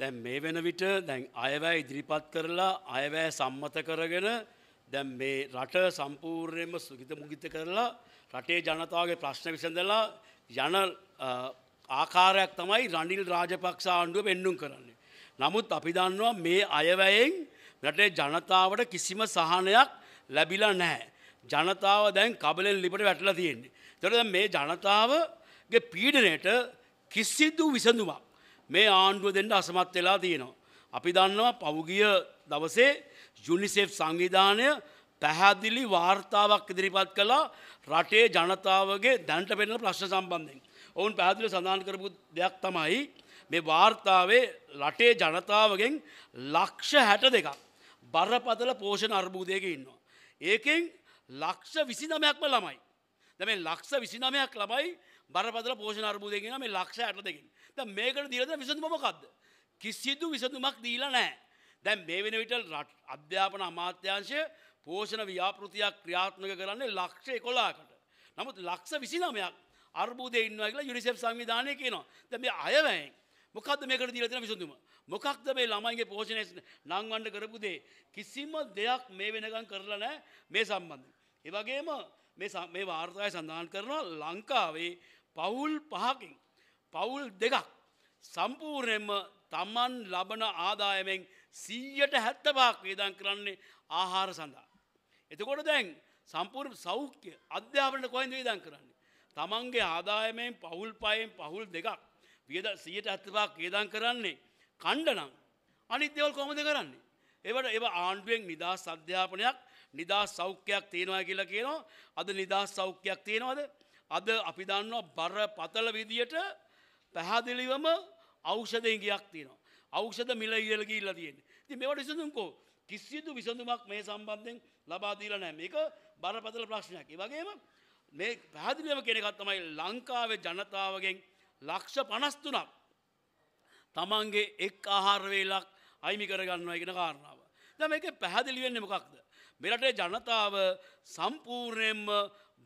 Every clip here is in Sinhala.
දැන් මේ වෙන විට දැන් අයවැය ඉදිරිපත් කරලා අයවැය සම්මත කරගෙන දැන් මේ රට සම්පූර්ණයෙන්ම සුගිත මුගිත කරලා රටේ ජනතාවගේ ප්‍රශ්න විසඳලා යන ආකාරයක් තමයි රනිල් රාජපක්ෂ ආණ්ඩුව පෙන්නුම් කරන්නේ. නමුත් අපි දන්නවා මේ අයවැයෙන් රටේ ජනතාවට කිසිම සහනයක් ලැබිලා නැහැ. ජනතාව දැන් කබලෙන් ලිපට වැටලා තියෙන්නේ. ඒතකොට මේ ජනතාවගේ පීඩනයට කිසිදු විසඳුමක් මේ ආණ්ඩුව දෙන්න අසමත් වෙලා තියෙනවා. අපි දන්නවා පෞගිය දවසේ යුනිසෙෆ් සංවිධානය පැහැදිලි වාර්තාවක් ඉදිරිපත් කළා රටේ ජනතාවගේ දැන්ට පෙනෙන ප්‍රශ්න සම්බන්ධයෙන්. ඔවුන් පැහැදිලි සඳහන් කරපු දෙයක් තමයි මේ වාර්තාවේ රටේ ජනතාවගෙන් ලක්ෂ හැට දෙකක් බරපතල පෝෂණ අර්බූදයක ඉන්නවා. ඒකෙන් ලක්ෂ විසිනමයක්ම ළමයි. දැම ලක්ෂ විසිනමයක් ළමයි බරපතල පෝෂණ අර්බුදය කියන මේ ලක්ෂ 82කින්. දැන් මේකට දීලා තියෙන විසඳුම මොකක්ද? කිසිදු විසඳුමක් දීලා නැහැ. දැන් මේ වෙන විට අධ්‍යාපන අමාත්‍යාංශය පෝෂණ ව්‍යාපෘතියක් ක්‍රියාත්මක කරන්නේ ලක්ෂ 11කට. නමුත් ලක්ෂ 29ක් අර්බුදේ ඉන්නවා කියලා යුනිසෙෆ් සංවිධානය කියනවා. දැන් මේ අයවැයෙන් මොකක්ද මේකට දීලා තියෙන විසඳුම? මොකක්ද මේ ළමයිගේ පෝෂණය නංවන්න කරපු දේ? කිසිම දෙයක් මේ වෙනකන් කරලා නැහැ මේ සම්බන්ධයෙන්. ඒ වගේම මේ මේ වාර්තාවේ සඳහන් කරනවා ලංකාවේ පවුල් පහකින් පවුල් දෙකක් සම්පූර්ණයෙන්ම තමන් ලබන ආදායමෙන් සීයට හැත්තපාක් වේදන් කරන්නේ ආහාර සඳහා. එතකොට දැන් සම්පූර් සෞඛ්‍ය අධ්‍යාපනට කොයින්ද වේදන් කරන්නේ. තමන්ගේ ආදායමෙන් පහුල් පයෙන් පහුල් දෙකක් වියද සියට ඇත්තපාක් වේදන් කරන්නේ කණ්ඩනම් අනිත් දෙවල් කොමද කරන්නේ. එවට එව ආණ්ඩුවෙන් නිදා සධ්‍යාපනයක් නිදා සෞඛ්‍යයක් තියෙනවා කියලා කියනවා අද නිදා සෞඛ්‍යයක් තියෙනවද අද අපි දන්නවා බරපතල විදියට පැහැදිලිවම ඖෂධයෙන් ගියක් තියෙනවා. ඖෂධ මිල ඉහළ ගිහිල්ලා තියෙන්නේ. ඉතින් මේවට විසඳුම්කෝ කිසිදු විසඳුමක් මේ සම්බන්ධයෙන් ලබා දීලා නැහැ. මේක බරපතල ප්‍රශ්නයක්. ඒ වගේම මේ පැහැදිලිවම කියන එකක් තමයි ලංකාවේ ජනතාවගෙන් ලක්ෂ 53ක් තමන්ගේ එක් ආහාර වේලක් අයිමි කරගන්නවා කියන කාරණාව. දැන් මේකේ පැහැදිලි වෙන්නේ මොකක්ද? මෙරටේ ජනතාව සම්පූර්ණයෙන්ම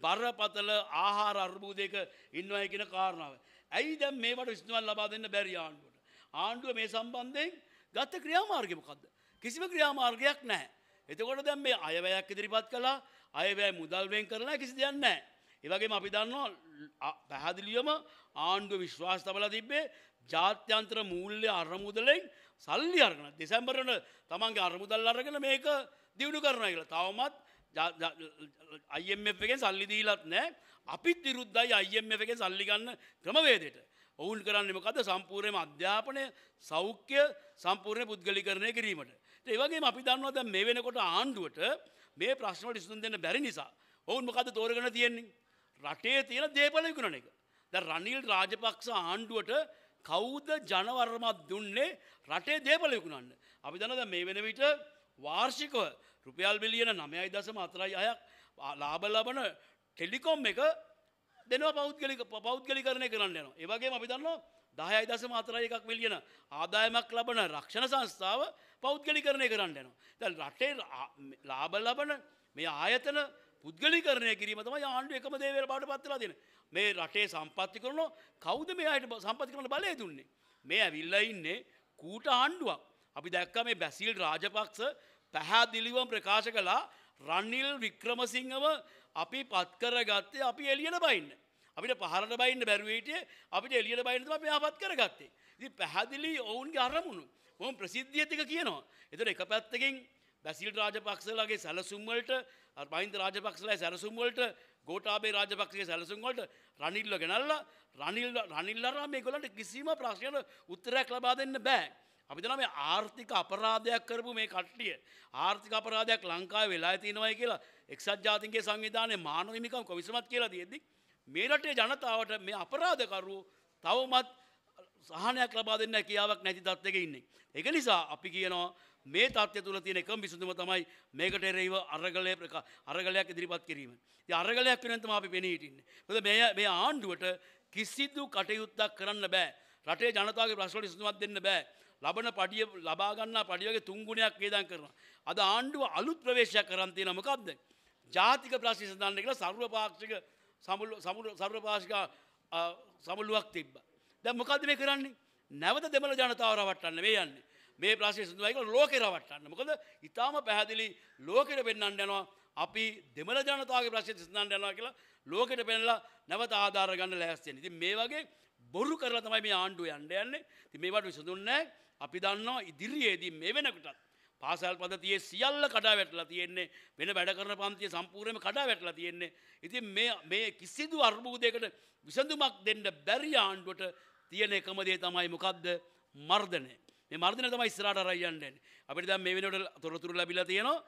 බරපතල ආහාර අර්බූදයක ඉන්නවයි කියන කාරණාව. ඇයි දැන් මේවට විසඳුමක් ලබා දෙන්න බැරි ආණ්ඩුවට? ආණ්ඩුව මේ සම්බන්ධයෙන් ගත ක්‍රියාමාර්ගය මොකද්ද? කිසිම ක්‍රියාමාර්ගයක් නැහැ. එතකොට දැන් මේ අයවැයක් ඉදිරිපත් කළා, අයවැය මුදල් වෙන් කරලා කිසි දෙයක් නැහැ. ඒ වගේම අපි දන්නවා පැහැදිලිවම ආණ්ඩුව විශ්වාස තබලා තිබ්බේ ජාත්‍යන්තර මූල්‍ය අරමුදලෙන් සල්ලි අරගෙන දෙසැම්බරන තමන්ගේ අරමුදල් අරගෙන මේක දියුණු කරනවා කියලා. තවමත් අයම්F එකෙන් සල්ලි දීලත් නෑ අපිත් විරුද්ධයි අයම්F එකෙන් සල්ලි ගන්න ක්‍රමවේදයට. ඔවුන් කරන්නේ මොකද සම්පූර්ණයෙන්ම අධ්‍යාපනය සෞඛ්‍ය සම්පූර්ණ පුද්ගලීකරණය කිරීමට. ඒ වගේම අපි දන්නවා දැන් මේ වෙනකොට ආණ්ඩුවට මේ ප්‍රශ්න වලට විසඳුම් දෙන්න බැරි නිසා ඔවුන් මොකද තෝරගෙන තියෙන්නේ? රටේ තියෙන දේපල විකුණන එක. දැන් රනිල් රාජපක්ෂ ආණ්ඩුවට කවුද ජනවර්මක් දුන්නේ රටේ දේපල විකුණන්න? අපි දන්නවා දැන් මේ වෙන විට වාර්ෂිකව රුපියල් බිලියන නමයයි දසම අතරයි අයක් ලාබ ලබන ටෙලිකොම් එක දෙනවා පෞද්ගලික පෞද්ගලි කරණය කරන්න යනවා. ඒ වගේම අපි දන්නවා 10යි දශම 4යි එකක් මිලියන ආදායමක් ලබන රක්ෂණ සංස්ථාව පෞද්ගලිකරණය කරන්න යනවා. දැන් රටේ ලාභ ලබන මේ ආයතන පුද්ගලිකරණය කිරීම තමයි ආණ්ඩුව එකම දේ වල බාටපත් වෙලා තියෙන්නේ. මේ රටේ සම්පත්‍ති කරන කවුද මේ අයට සම්පත්‍ති කරන බලය දුන්නේ? මේ ඇවිල්ලා ඉන්නේ කූට ආණ්ඩුවක්. අපි දැක්ක මේ බැසිල් රාජපක්ෂ පැහැදිලිවම ප්‍රකාශ කළා රනිල් වික්‍රමසිංහව අපි පත්කර ගත්තේ අපි එලියට බයින්න. අපිට පහරට බයින්න බැරුවේටිය අපිට එලියට බයින්න අපි ආපත් කරගත්තේ. ඉතින් පැහැදිලි ඔවුන්ගේ අරමුණු. මොම් ප්‍රසිද්ධියතික කියනවා. එතකොට එක පැත්තකින් බැසිල් රාජපක්ෂලාගේ සැලසුම් වලට මහින්ද රාජපක්ෂලාගේ සැලසුම් වලට ගෝඨාභය රාජපක්ෂගේ සැලසුම් වලට රනිල්ව ගෙනල්ලා රනිල් රනිල්ලා මේගොල්ලන්ට කිසිම ප්‍රශ්නයකට උත්තරයක් ලබා දෙන්න බෑ. අපි දන මේ ආර්ථික අපරාධයක් කරපු මේ කට්ටිය ආර්ථික අපරාධයක් ලංකාව වෙලා තියෙනවයි කියලා එක්සත් ජාතින්ගේ සංවිධානය මානවිමිකම් කොවිසමත් කියලා තියෙද්දි මේ රටේ ජනතාවට මේ අපරාධකරු තවමත් සහනයක් ලබා දෙන්න කියාවක් නැති තත්ත්වයක ඉන්නේ. ඒක නිසා අපි කියනවා මේ තත්ත්වය තුළ තියෙන එකම විසඳුම තමයි මේකට එරෙහිව අරගලය අරගලයක් ඉදිරිපත් කිරීම. ඉතින් අරගලයක් වෙනුවෙන් තමයි අපි පෙනී හිටින්නේ. මොකද මේ මේ ආණ්ඩුවට කිසිදු කටයුත්තක් කරන්න බෑ. රටේ ජනතාවගේ ප්‍රශ්න වලට විසඳුමක් දෙන්න බෑ. ලබන පඩිය ලබාගන්න පඩියගේ තුන්ගුණයක් වේදන් කරනවා. අද ආණ්ඩුව අලුත් ප්‍රවේශයක් කරන්තිය නමකක්ද. ජාතික ප්‍රශ්නය සඳන්න කියලා සර්වපාක්ෂික සර්වපාශික සමුළුවක් තිබ්බ. දැ මොකද මේ කරන්නේ නැවත දෙමළ ජනතාවරවටන්න වේ යන්නේ. මේ ප්‍රශ්නය සඳයික ලෝකෙ රවටන්න මොකද ඉතාම පැහැදිලි ලෝකෙට පෙන්න්නන්න යනවා අපි දෙමළ ජනතාවගේ ප්‍රශ්නය සිදන්න යනවා කියලා ලෝකෙට පෙන්ලා නැවත ආධාර ගන්න ලැස්තියෙන් ඉතින් මේ වගේ බොරු කරලා තමයි මේ ආණ්ඩුව යන්න යන්නේ. ඉතින් මේවට විසඳුන්නේ අපි දන්නවා ඉදිරියේදී මේ වෙනකොටත් පාසල් පද්ධතියේ සියල්ල කඩා වැටලා තියෙන්නේ. වෙන වැඩ කරන පන්තිය සම්පූර්ණයෙන්ම කඩා වැටලා තියෙන්නේ. ඉතින් මේ මේ කිසිදු අර්බුදයකට විසඳුමක් දෙන්න බැරි ආණ්ඩුවට තියෙන එකම දේ තමයි මොකද්ද? මර්ධනය. මේ මර්ධනය තමයි ඉස්සරහට අරන් යන්නේ. අපිට දැන් මේ වෙනකොට තොරතුරු ලැබිලා තියෙනවා.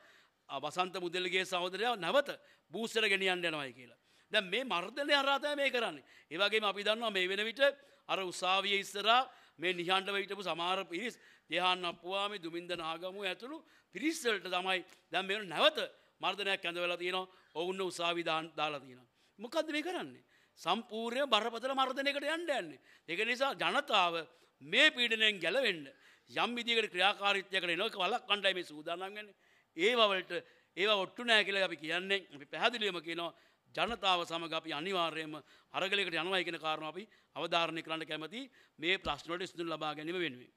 වසන්ත මුදල්ගේ සහෝදරයා නැවත බූස්ටර් ගෙනියන්න යනවායි කියලා. දැ මේ මර්ධනය අරාතය මේ කරන්න. ඒවගේ අපි දන්නවා මේ වෙන විට අර උසාවිය ඉස්සරා මේ නිහන්ඩව හිටපු සමාර පිරිස් දෙහන් අපවාම දුමින්ද නාගමු ඇතුළු පිරිස්සල්ට තමයි දැම් මෙ නැවත මර්ධනයක් ඇඳවෙලා තියෙන ඔවුන්න උසාවිධාන් දාලා තියෙන. මොකද මේ කරන්නේ. සම්පූර්ය බරපතල මර්ධනයකට යන්න යන්නේ. එක නිසා ජනතාව මේ පීඩනයෙන් ගැලවෙන්න යම් විදිකට ක්‍රියාකාරිත්යකට නොක වලක් කණ්ඩයි මේ සූදානන්ගන්න ඒවලට ඒව ඔට්ටු නෑ කියල අපි කියන්නේ අපි පැහදිලියම කියනවා ජනතාව සමඟ අපි අනිවාර්යයෙන්ම අරගලයකට යනවා කියන කාරණාව අපි අවධාරණය කරන්න කැමැති මේ ප්‍රශ්න වලට විසඳුම් ලබා ගැනීම වෙනුවෙන්.